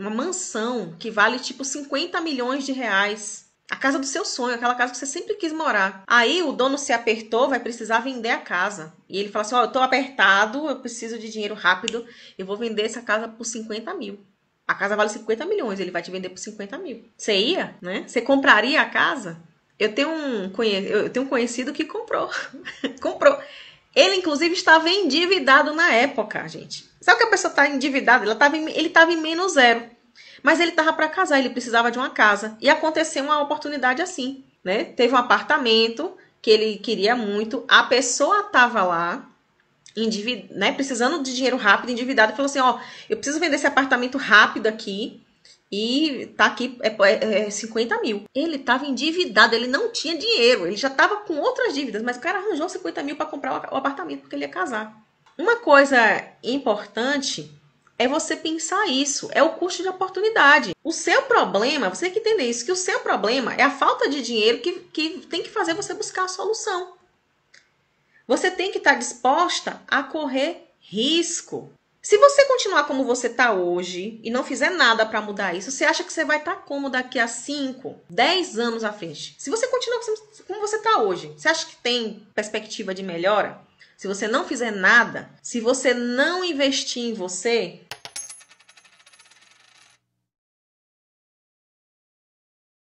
uma mansão que vale tipo 50 milhões de reais. A casa do seu sonho, aquela casa que você sempre quis morar. Aí o dono se apertou, vai precisar vender a casa. E ele fala assim: Ó, oh, eu tô apertado, eu preciso de dinheiro rápido, eu vou vender essa casa por 50 mil. A casa vale 50 milhões, ele vai te vender por 50 mil. Você ia, né? Você compraria a casa? Eu tenho um, conhe... eu tenho um conhecido que comprou. comprou. Ele, inclusive, estava endividado na época, gente. Sabe que a pessoa está endividada? Ela tava em, ele estava em menos zero. Mas ele estava para casar, ele precisava de uma casa. E aconteceu uma oportunidade assim, né? Teve um apartamento que ele queria muito. A pessoa estava lá, endivid... né, precisando de dinheiro rápido, endividada, e falou assim: Ó, eu preciso vender esse apartamento rápido aqui. E tá aqui é, é 50 é mil. Ele estava endividado, ele não tinha dinheiro, ele já estava com outras dívidas, mas o cara arranjou 50 mil para comprar o apartamento porque ele ia casar. Uma coisa importante é você pensar isso, é o custo de oportunidade. O seu problema, você tem que entender isso, que o seu problema é a falta de dinheiro que, que tem que fazer você buscar a solução. Você tem que estar disposta a correr risco. Se você continuar como você está hoje e não fizer nada para mudar isso, você acha que você vai estar tá como daqui a 5, 10 anos à frente? Se você continuar como você está hoje, você acha que tem perspectiva de melhora? se você não fizer nada, se você não investir em você,